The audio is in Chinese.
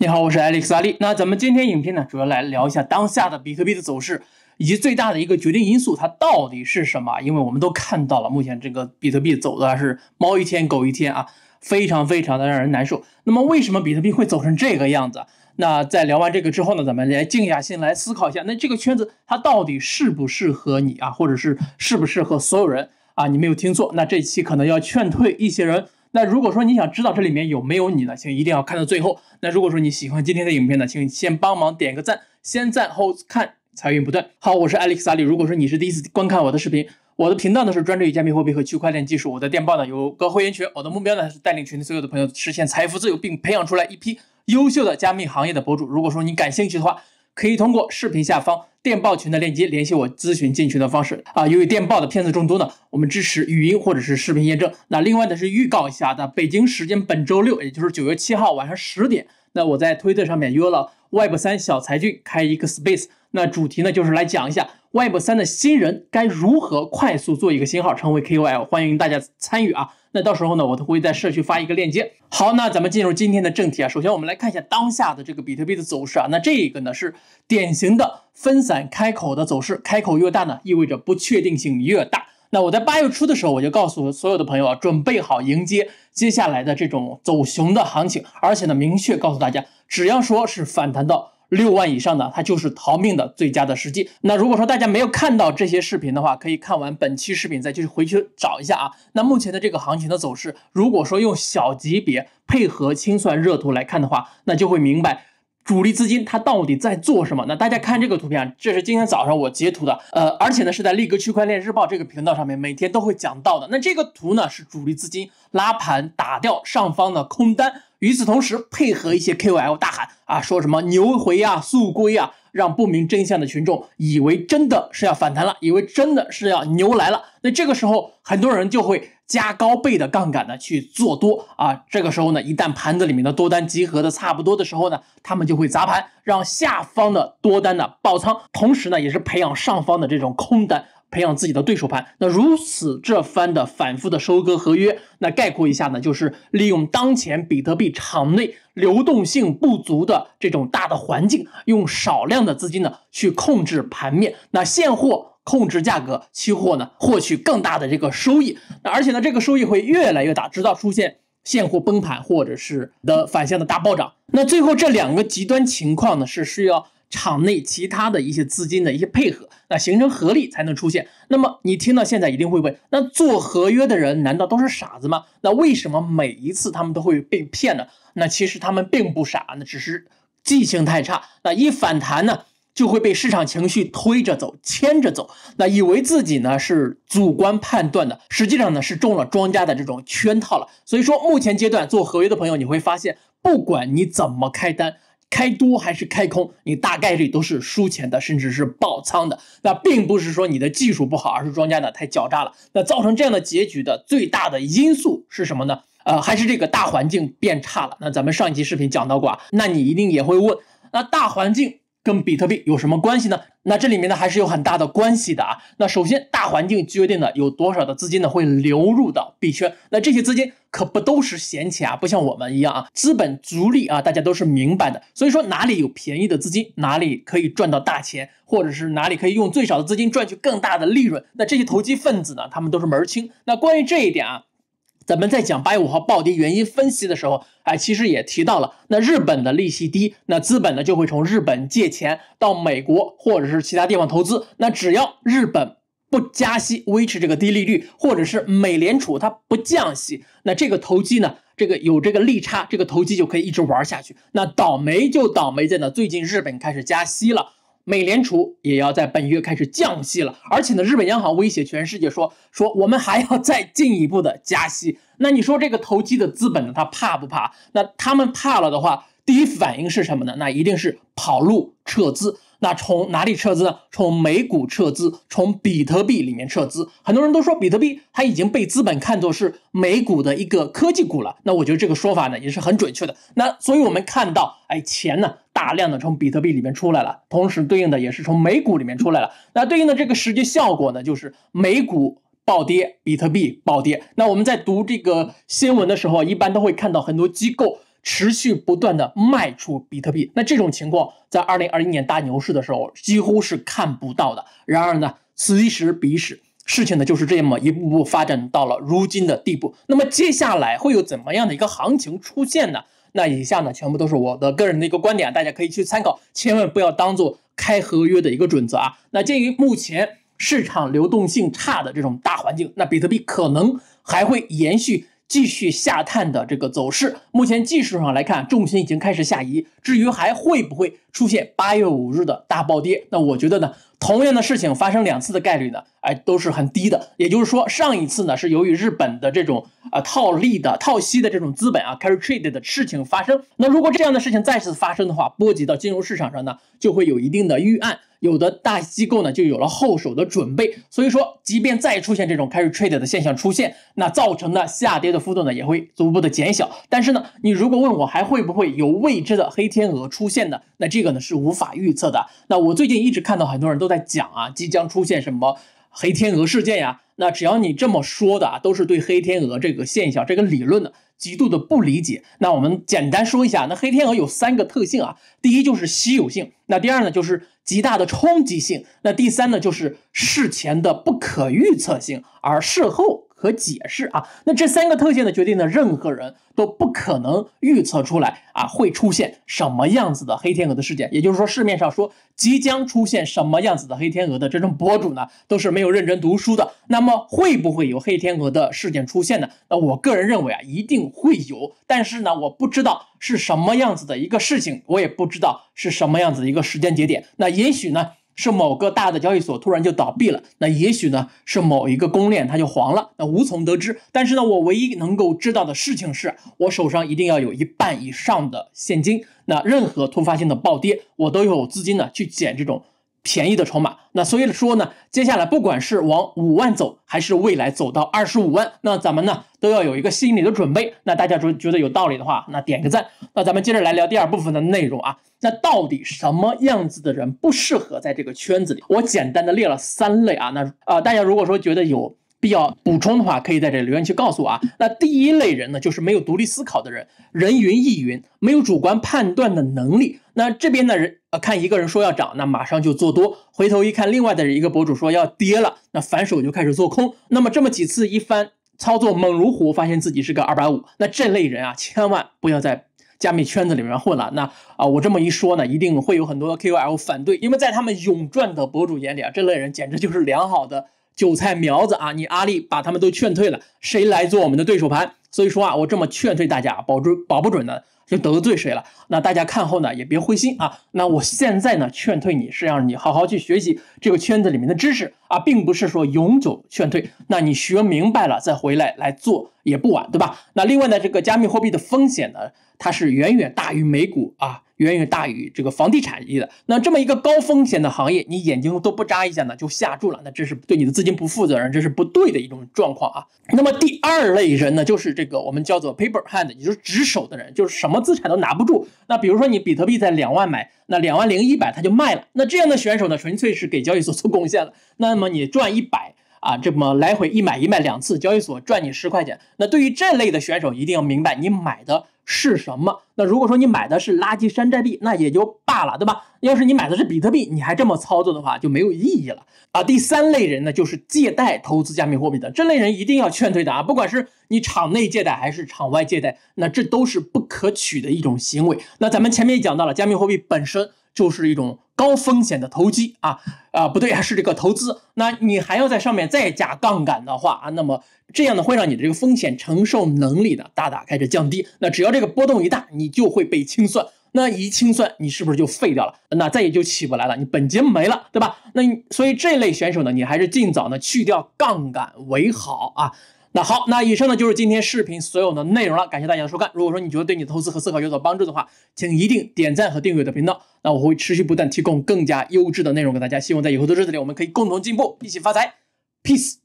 你好，我是艾利克斯·阿利。那咱们今天影片呢，主要来聊一下当下的比特币的走势，以及最大的一个决定因素它到底是什么？因为我们都看到了，目前这个比特币走的是猫一天狗一天啊，非常非常的让人难受。那么为什么比特币会走成这个样子？那在聊完这个之后呢，咱们来静下心来思考一下，那这个圈子它到底适不适合你啊，或者是适不适合所有人啊？你没有听错，那这期可能要劝退一些人。那如果说你想知道这里面有没有你呢，请一定要看到最后。那如果说你喜欢今天的影片呢，请先帮忙点个赞，先赞后看，财运不断。好，我是艾利克斯阿里。如果说你是第一次观看我的视频，我的频道呢是专注于加密货币和区块链技术。我的电报呢有个会员群，我的目标呢是带领群里所有的朋友实现财富自由，并培养出来一批优秀的加密行业的博主。如果说你感兴趣的话，可以通过视频下方电报群的链接联系我咨询进群的方式啊。由于电报的骗子众多呢，我们支持语音或者是视频验证。那另外呢是预告一下的，北京时间本周六，也就是九月七号晚上十点，那我在推特上面约了 Web 三小财俊开一个 space。那主题呢就是来讲一下 Web 三的新人该如何快速做一个新号，成为 KOL，欢迎大家参与啊。那到时候呢，我都会在社区发一个链接。好，那咱们进入今天的正题啊。首先，我们来看一下当下的这个比特币的走势啊。那这个呢是典型的分散开口的走势，开口越大呢，意味着不确定性越大。那我在八月初的时候，我就告诉所有的朋友啊，准备好迎接接下来的这种走熊的行情，而且呢，明确告诉大家，只要说是反弹到。六万以上的，它就是逃命的最佳的时机。那如果说大家没有看到这些视频的话，可以看完本期视频再续回去找一下啊。那目前的这个行情的走势，如果说用小级别配合清算热图来看的话，那就会明白。主力资金它到底在做什么？那大家看这个图片啊，这是今天早上我截图的，呃，而且呢是在立哥区块链日报这个频道上面每天都会讲到的。那这个图呢是主力资金拉盘打掉上方的空单，与此同时配合一些 KOL 大喊啊，说什么牛回呀、速归呀，让不明真相的群众以为真的是要反弹了，以为真的是要牛来了。那这个时候很多人就会。加高倍的杠杆呢去做多啊，这个时候呢，一旦盘子里面的多单集合的差不多的时候呢，他们就会砸盘，让下方的多单呢爆仓，同时呢，也是培养上方的这种空单，培养自己的对手盘。那如此这番的反复的收割合约，那概括一下呢，就是利用当前比特币场内流动性不足的这种大的环境，用少量的资金呢去控制盘面，那现货。控制价格期货呢，获取更大的这个收益，那而且呢，这个收益会越来越大，直到出现现货崩盘或者是的反向的大暴涨。那最后这两个极端情况呢，是需要场内其他的一些资金的一些配合，那形成合力才能出现。那么你听到现在一定会问，那做合约的人难道都是傻子吗？那为什么每一次他们都会被骗呢？那其实他们并不傻，那只是记性太差。那一反弹呢？就会被市场情绪推着走、牵着走，那以为自己呢是主观判断的，实际上呢是中了庄家的这种圈套了。所以说，目前阶段做合约的朋友，你会发现，不管你怎么开单，开多还是开空，你大概率都是输钱的，甚至是爆仓的。那并不是说你的技术不好，而是庄家呢太狡诈了。那造成这样的结局的最大的因素是什么呢？呃，还是这个大环境变差了。那咱们上一期视频讲到过，啊，那你一定也会问，那大环境？跟比特币有什么关系呢？那这里面呢还是有很大的关系的啊。那首先大环境决定了有多少的资金呢会流入到币圈，那这些资金可不都是闲钱啊，不像我们一样啊，资本逐利啊，大家都是明白的。所以说哪里有便宜的资金，哪里可以赚到大钱，或者是哪里可以用最少的资金赚取更大的利润，那这些投机分子呢，他们都是门儿清。那关于这一点啊。咱们在讲八五号暴跌原因分析的时候，哎，其实也提到了，那日本的利息低，那资本呢就会从日本借钱到美国或者是其他地方投资。那只要日本不加息维持这个低利率，或者是美联储它不降息，那这个投机呢，这个有这个利差，这个投机就可以一直玩下去。那倒霉就倒霉在呢，最近日本开始加息了。美联储也要在本月开始降息了，而且呢，日本央行威胁全世界说说我们还要再进一步的加息。那你说这个投机的资本呢，他怕不怕？那他们怕了的话。第一反应是什么呢？那一定是跑路撤资。那从哪里撤资呢？从美股撤资，从比特币里面撤资。很多人都说比特币它已经被资本看作是美股的一个科技股了。那我觉得这个说法呢也是很准确的。那所以我们看到，哎，钱呢大量的从比特币里面出来了，同时对应的也是从美股里面出来了。那对应的这个实际效果呢，就是美股暴跌，比特币暴跌。那我们在读这个新闻的时候一般都会看到很多机构。持续不断的卖出比特币，那这种情况在二零二一年大牛市的时候几乎是看不到的。然而呢，此一时彼一时，事情呢就是这么一步步发展到了如今的地步。那么接下来会有怎么样的一个行情出现呢？那以下呢全部都是我的个人的一个观点，大家可以去参考，千万不要当做开合约的一个准则啊。那鉴于目前市场流动性差的这种大环境，那比特币可能还会延续。继续下探的这个走势，目前技术上来看，重心已经开始下移。至于还会不会出现八月五日的大暴跌，那我觉得呢？同样的事情发生两次的概率呢？哎，都是很低的。也就是说，上一次呢是由于日本的这种呃套利的套息的这种资本啊，carry trade 的事情发生。那如果这样的事情再次发生的话，波及到金融市场上呢，就会有一定的预案，有的大机构呢就有了后手的准备。所以说，即便再出现这种 carry trade 的现象出现，那造成的下跌的幅度呢也会逐步的减小。但是呢，你如果问我还会不会有未知的黑天鹅出现呢？那这个呢是无法预测的。那我最近一直看到很多人都。在讲啊，即将出现什么黑天鹅事件呀？那只要你这么说的啊，都是对黑天鹅这个现象、这个理论的极度的不理解。那我们简单说一下，那黑天鹅有三个特性啊，第一就是稀有性，那第二呢就是极大的冲击性，那第三呢就是事前的不可预测性，而事后。和解释啊，那这三个特性呢决定呢，任何人都不可能预测出来啊，会出现什么样子的黑天鹅的事件。也就是说，市面上说即将出现什么样子的黑天鹅的这种博主呢，都是没有认真读书的。那么，会不会有黑天鹅的事件出现呢？那我个人认为啊，一定会有，但是呢，我不知道是什么样子的一个事情，我也不知道是什么样子的一个时间节点。那也许呢？是某个大的交易所突然就倒闭了，那也许呢是某一个公链它就黄了，那无从得知。但是呢，我唯一能够知道的事情是，我手上一定要有一半以上的现金。那任何突发性的暴跌，我都有资金呢去捡这种便宜的筹码。那所以说呢，接下来不管是往五万走，还是未来走到二十五万，那咱们呢都要有一个心理的准备。那大家觉觉得有道理的话，那点个赞。那咱们接着来聊第二部分的内容啊。那到底什么样子的人不适合在这个圈子里？我简单的列了三类啊。那啊，大家如果说觉得有。必要补充的话，可以在这留言区告诉我啊。那第一类人呢，就是没有独立思考的人，人云亦云，没有主观判断的能力。那这边的人，呃，看一个人说要涨，那马上就做多；回头一看，另外的一个博主说要跌了，那反手就开始做空。那么这么几次一番操作，猛如虎，发现自己是个二百五。那这类人啊，千万不要在加密圈子里面混了。那啊，我这么一说呢，一定会有很多 KOL 反对，因为在他们勇赚的博主眼里啊，这类人简直就是良好的。韭菜苗子啊，你阿里把他们都劝退了，谁来做我们的对手盘？所以说啊，我这么劝退大家，保准保不准呢就得罪谁了。那大家看后呢，也别灰心啊。那我现在呢，劝退你，是让你好好去学习这个圈子里面的知识啊，并不是说永久劝退。那你学明白了再回来来做也不晚，对吧？那另外呢，这个加密货币的风险呢，它是远远大于美股啊。远远大于这个房地产业的那这么一个高风险的行业，你眼睛都不眨一下呢就下注了，那这是对你的资金不负责任，这是不对的一种状况啊。那么第二类人呢，就是这个我们叫做 paper hand，也就是值守的人，就是什么资产都拿不住。那比如说你比特币在两万买，那两万零一百他就卖了，那这样的选手呢，纯粹是给交易所做贡献了。那么你赚一百。啊，这么来回一买一卖两次，交易所赚你十块钱。那对于这类的选手，一定要明白你买的是什么。那如果说你买的是垃圾山寨币，那也就罢了，对吧？要是你买的是比特币，你还这么操作的话，就没有意义了啊。第三类人呢，就是借贷投资加密货币的，这类人一定要劝退的啊。不管是你场内借贷还是场外借贷，那这都是不可取的一种行为。那咱们前面也讲到了，加密货币本身。就是一种高风险的投机啊啊，不对啊，是这个投资。那你还要在上面再加杠杆的话啊，那么这样呢，会让你的这个风险承受能力呢大大开始降低。那只要这个波动一大，你就会被清算。那一清算，你是不是就废掉了？那再也就起不来了，你本金没了，对吧？那你所以这类选手呢，你还是尽早呢去掉杠杆为好啊。那好，那以上呢就是今天视频所有的内容了，感谢大家的收看。如果说你觉得对你的投资和思考有所帮助的话，请一定点赞和订阅我的频道。那我会持续不断提供更加优质的内容给大家。希望在以后的日子里，我们可以共同进步，一起发财，peace。